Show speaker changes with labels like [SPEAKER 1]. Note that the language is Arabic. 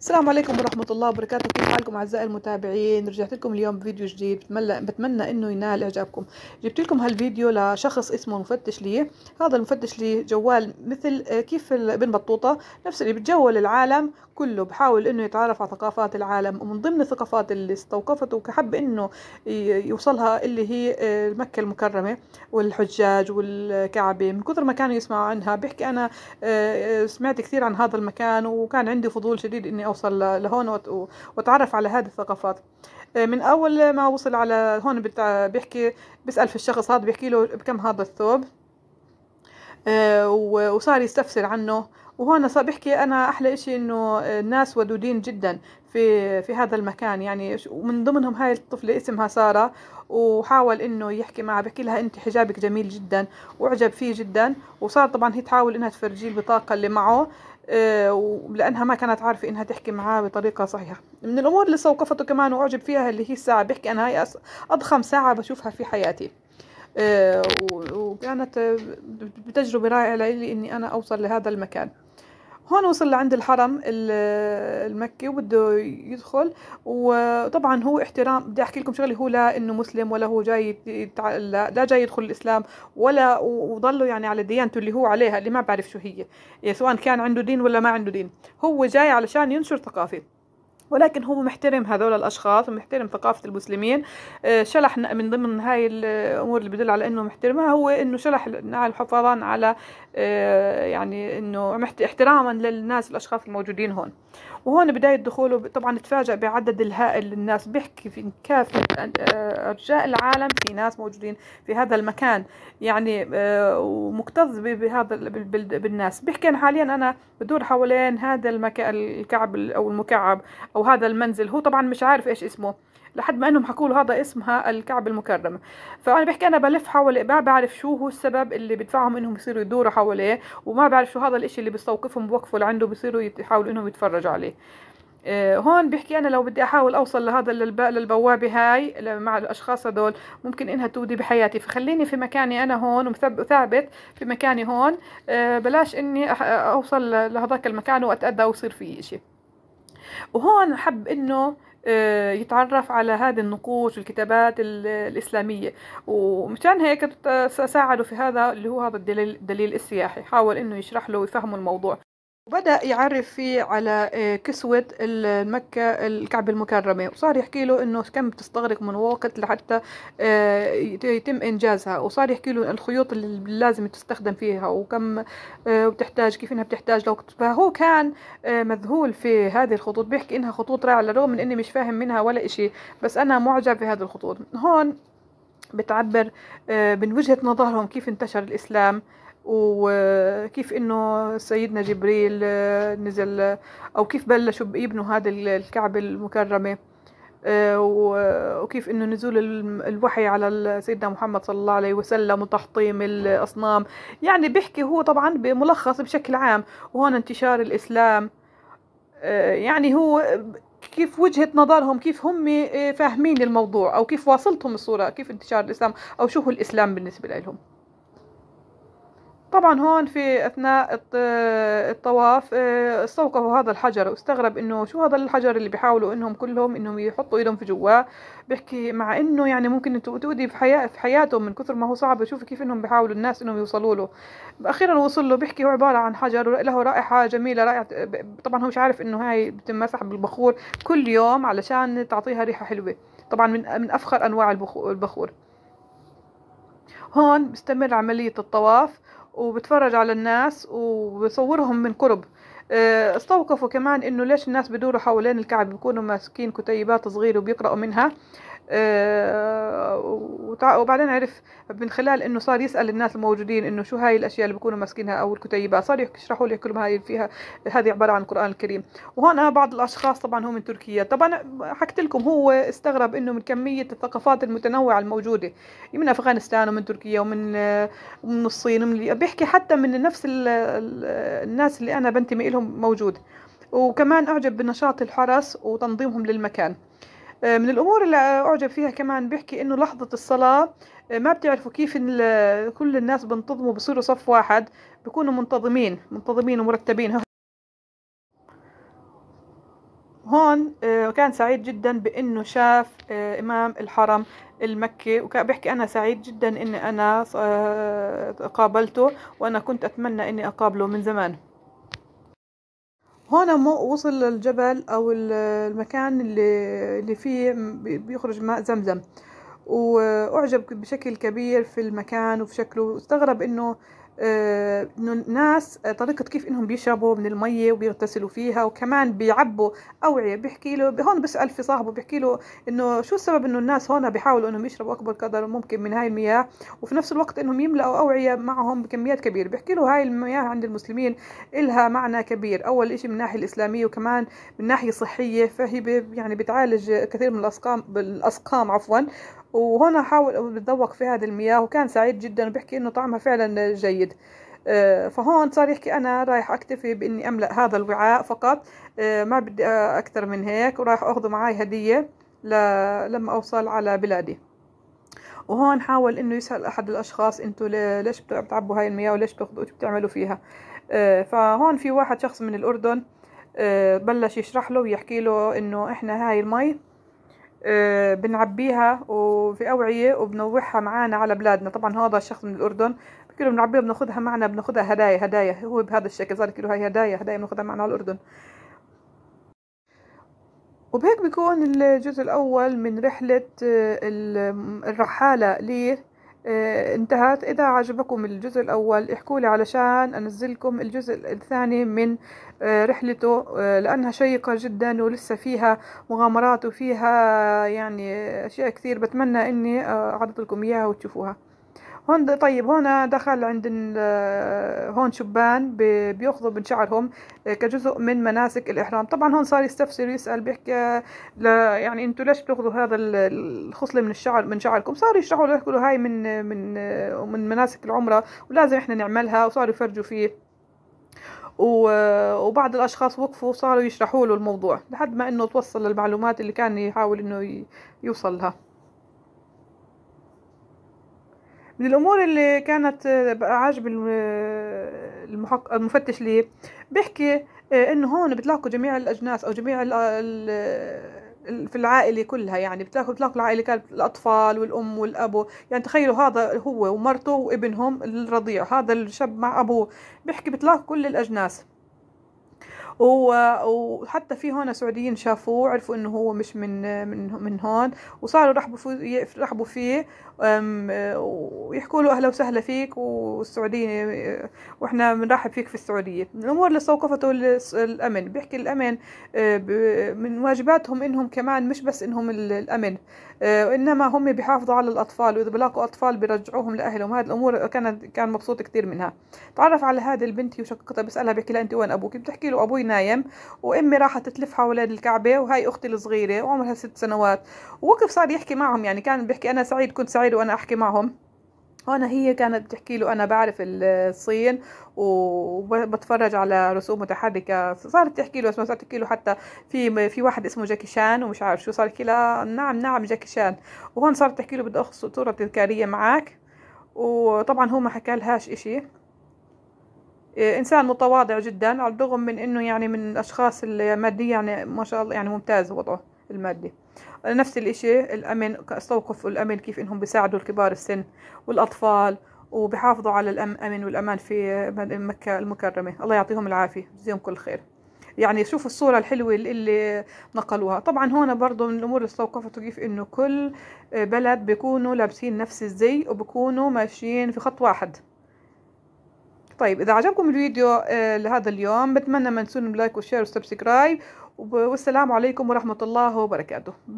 [SPEAKER 1] السلام عليكم ورحمة الله وبركاته كيف حالكم أعزائي المتابعين رجعت لكم اليوم بفيديو جديد بتمنى, أنه ينال إعجابكم جبت لكم هالفيديو لشخص اسمه مفتش لي هذا المفتش لي جوال مثل آه، كيف ابن بطوطة نفس اللي بتجول العالم كله بحاول أنه يتعرف على ثقافات العالم ومن ضمن الثقافات اللي استوقفته وحب أنه يوصلها اللي هي آه، مكة المكرمة والحجاج والكعبة من كثر ما كانوا يسمعوا عنها بحكي أنا آه، سمعت كثير عن هذا المكان وكان عندي فضول شديد أني اوصل لهون واتعرف على هذه الثقافات آه، من اول ما وصل على هون بيحكي بيسال في الشخص هذا بيحكي له بكم هذا الثوب آه، وصار يستفسر عنه وهون صار بيحكي انا احلى إشي انه الناس ودودين جدا في في هذا المكان يعني ومن ضمنهم هاي الطفله اسمها ساره وحاول انه يحكي معها بحكي لها انت حجابك جميل جدا واعجب فيه جدا وصار طبعا هي تحاول انها تفرجيه البطاقه اللي معه آه، لانها ما كانت عارفه انها تحكي معاه بطريقه صحيحه من الامور اللي استوقفته كمان واعجب فيها اللي هي الساعه بيحكي انا هاي اضخم ساعه بشوفها في حياتي آه، وكانت آه، بتجربه رائعه لي اني انا اوصل لهذا المكان هون وصل لعند الحرم المكي وبده يدخل وطبعا هو احترام بدي احكي لكم شغله هو لا انه مسلم ولا هو جاي لا, لا جاي يدخل الاسلام ولا وضله يعني على ديانته اللي هو عليها اللي ما بعرف شو هي يعني سواء كان عنده دين ولا ما عنده دين هو جاي علشان ينشر ثقافه ولكن هو محترم هذول الاشخاص ومحترم ثقافه المسلمين آه، شلح من ضمن هاي الامور اللي بدل على انه محترمها هو انه شلح نعل حفاظا على آه، يعني انه احتراما للناس الاشخاص الموجودين هون وهون بداية دخوله طبعا تفاجأ بعدد الهائل للناس بيحكي في كافة آه، أرجاء العالم في ناس موجودين في هذا المكان يعني ومكتظ بهذا بالناس بيحكي أنا حاليا أنا بدور حوالين هذا المكان الكعب أو المكعب او هذا المنزل هو طبعا مش عارف ايش اسمه لحد ما انهم حكوا له هذا اسمها الكعبة المكرمة فانا بحكي انا بلف حوالي ما بعرف شو هو السبب اللي بدفعهم انهم يصيروا يدوروا حواليه وما بعرف شو هذا الاشي اللي بيستوقفهم بوقفوا لعنده بيصيروا يحاولوا انهم يتفرجوا عليه آه، هون بحكي انا لو بدي احاول اوصل لهذا للبوابه هاي مع الاشخاص هذول ممكن انها تودي بحياتي فخليني في مكاني انا هون وثابت في مكاني هون آه، بلاش اني اوصل لهذاك المكان واتاذى ويصير في شيء وهون حب انه آه، يتعرف على هذه النقوش والكتابات الإسلامية ومشان هيك ساعده في هذا اللي هو هذا الدليل, السياحي حاول إنه يشرح له ويفهمه الموضوع وبدأ يعرف فيه على آه، كسوة مكة الكعبة المكرمة وصار يحكي له انه كم بتستغرق من وقت لحتى آه، يتم انجازها وصار يحكي له الخيوط اللي لازم تستخدم فيها وكم آه، بتحتاج كيف انها بتحتاج لوقت فهو كان مذهول في هذه الخطوط بيحكي انها خطوط رائعة على الرغم من اني مش فاهم منها ولا اشي بس انا معجب بهذه الخطوط هون بتعبر من وجهة نظرهم كيف انتشر الاسلام وكيف انه سيدنا جبريل آه، نزل آه، او كيف بلشوا يبنوا هذا الكعبة المكرمة آه، وكيف انه نزول الوحي على سيدنا محمد صلى الله عليه وسلم وتحطيم الاصنام يعني بيحكي هو طبعا بملخص بشكل عام وهون انتشار الاسلام يعني هو كيف وجهة نظرهم كيف هم فاهمين الموضوع أو كيف واصلتهم الصورة كيف انتشار الإسلام أو شو هو الإسلام بالنسبة لهم طبعا هون في اثناء الطواف آه، استوقفوا هذا الحجر واستغرب انه شو هذا الحجر اللي بيحاولوا انهم كلهم انهم يحطوا ايدهم في جواه بحكي مع انه يعني ممكن تؤدي في, حياة في حياتهم من كثر ما هو صعب شوف كيف انهم بيحاولوا الناس انهم يوصلوا له اخيرا وصل له بحكي هو عباره عن حجر له رائحه جميله رائحه طبعا هو مش عارف انه هاي بتمسح بالبخور كل يوم علشان تعطيها ريحه حلوه طبعا من من افخر انواع البخور هون بستمر عمليه الطواف وبتفرج على الناس وبصورهم من قرب آه، استوقفوا كمان انه ليش الناس بدوروا حوالين الكعب بيكونوا ماسكين كتيبات صغيرة وبيقرأوا منها آه، وبعدين عرف من خلال انه صار يسال الناس الموجودين انه شو هاي الاشياء اللي بكونوا ماسكينها او الكتيبات صار يشرحوا لي كلهم هاي فيها هذه عباره عن القران الكريم وهون بعض الاشخاص طبعا هم من تركيا طبعا حكيت لكم هو استغرب انه من كميه الثقافات المتنوعه الموجوده من افغانستان ومن تركيا ومن ومن الصين ومن بيحكي حتى من نفس الناس اللي انا بنتمي لهم موجود وكمان اعجب بنشاط الحرس وتنظيمهم للمكان آه، من الامور اللي اعجب فيها كمان بيحكي انه لحظه الصلاه آه، ما بتعرفوا كيف كل الناس بينتظموا بصيروا صف واحد بكونوا منتظمين منتظمين ومرتبين هون آه، كان سعيد جدا بانه شاف امام الحرم المكي وكان بيحكي انا سعيد جدا اني انا قابلته وانا كنت اتمنى اني اقابله من زمان هون مو وصل للجبل او المكان اللي اللي فيه بيخرج ماء زمزم واعجب بشكل كبير في المكان وفي شكله واستغرب انه آه، انه الناس آه، طريقه كيف انهم بيشربوا من الميه وبيغتسلوا فيها وكمان بيعبوا اوعيه بيحكي له هون بسال في صاحبه بيحكي له انه شو السبب انه الناس هون بيحاولوا انهم يشربوا اكبر قدر ممكن من هاي المياه وفي نفس الوقت انهم يملأوا اوعيه معهم بكميات كبيره بيحكي له هاي المياه عند المسلمين إلها معنى كبير اول شيء من الناحيه الاسلاميه وكمان من ناحيه صحيه فهي يعني بتعالج كثير من الاسقام بالاسقام عفوا وهنا حاول بتذوق في هذه المياه وكان سعيد جدا وبيحكي انه طعمها فعلا جيد آه، فهون صار يحكي انا رايح اكتفي باني املا هذا الوعاء فقط آه، ما بدي اكثر من هيك ورايح اخذه معي هديه لما اوصل على بلادي وهون حاول انه يسال احد الاشخاص انتوا ليش بتعبوا هاي المياه وليش بتاخذوا بتعملوا فيها آه، فهون في واحد شخص من الاردن بلش يشرح له ويحكي له انه احنا هاي المي آه، بنعبيها وفي أوعية وبنوحها معانا على بلادنا طبعا هذا شخص من الأردن كيلو بنعبيها بناخذها معنا بناخذها هدايا هدايا هو بهذا الشكل صار كله هاي هدايا هدايا بناخذها معنا على الأردن وبهيك بيكون الجزء الأول من رحلة آه، الرحالة آه، انتهت إذا عجبكم الجزء الأول احكوا لي علشان أنزلكم الجزء الثاني من آه، رحلته آه، لأنها شيقة جدا ولسه فيها مغامرات وفيها يعني أشياء كثير بتمنى أني أعرض لكم إياها وتشوفوها هون طيب هون دخل عند آه، هون شبان بيأخذوا من شعرهم آه، كجزء من مناسك الإحرام طبعا هون صار يستفسر ويسأل بيحكي آه، يعني أنتوا ليش بتأخذوا هذا الخصلة من الشعر من شعركم صار يشرحوا له يقولوا هاي من من من مناسك العمرة ولازم إحنا نعملها وصاروا يفرجوا فيه وبعض الاشخاص وقفوا وصاروا يشرحوا له الموضوع لحد ما انه توصل للمعلومات اللي كان يحاول انه يوصل لها من الامور اللي كانت بقى آه، عاجب آه، المحق... المفتش لي بيحكي آه، انه هون بتلاقوا جميع الاجناس او جميع ال... في العائلة كلها يعني بتلاقوا بتلاقوا العائلة كانت الأطفال والأم والأبو يعني تخيلوا هذا هو ومرته وابنهم الرضيع هذا الشاب مع أبوه بيحكي بتلاقوا كل الأجناس وحتى في هون سعوديين شافوه عرفوا انه هو مش من من من هون وصاروا رحبوا فيه رحبوا فيه ويحكوا له اهلا وسهلا فيك والسعوديه واحنا بنرحب فيك في السعوديه الامور اللي استوقفته الامن بيحكي الامن أه، من واجباتهم انهم كمان مش بس انهم الامن أه، انما هم بيحافظوا على الاطفال واذا بلاقوا اطفال بيرجعوهم لاهلهم هذه الامور كانت كان مبسوط كثير منها تعرف على هذه البنت وشققتها بيسالها بيحكي لها انت وين ابوك بتحكي له ابوي نايم وامي راحت تلف حوالين الكعبه وهي اختي الصغيره وعمرها ست سنوات ووقف صار يحكي معهم يعني كان بيحكي انا سعيد كنت سعيد وانا احكي معهم وانا هي كانت بتحكي له انا بعرف الصين وبتفرج على رسوم متحركه صارت تحكي له اسمه صارت تحكي له حتى في في واحد اسمه جاكي شان ومش عارف شو صار يحكي لها نعم نعم جاكي شان وهون صارت تحكي له بدي اخذ صوره تذكاريه معك وطبعا هو ما حكى لهاش اشي إيه، انسان متواضع جدا على الرغم من انه يعني من الاشخاص الماديه يعني ما شاء الله يعني ممتاز وضعه المادي نفس الاشي الامن استوقف الامن كيف انهم بيساعدوا الكبار السن والاطفال وبحافظوا على الامن والامان في مكه المكرمه الله يعطيهم العافيه جزيهم كل خير يعني شوفوا الصورة الحلوة اللي نقلوها طبعا هون برضو من الأمور اللي استوقفته كيف إنه كل بلد بيكونوا لابسين نفس الزي وبكونوا ماشيين في خط واحد طيب اذا عجبكم الفيديو آه، لهذا اليوم بتمنى ما تنسون وشير وسبسكرايب والسلام عليكم ورحمه الله وبركاته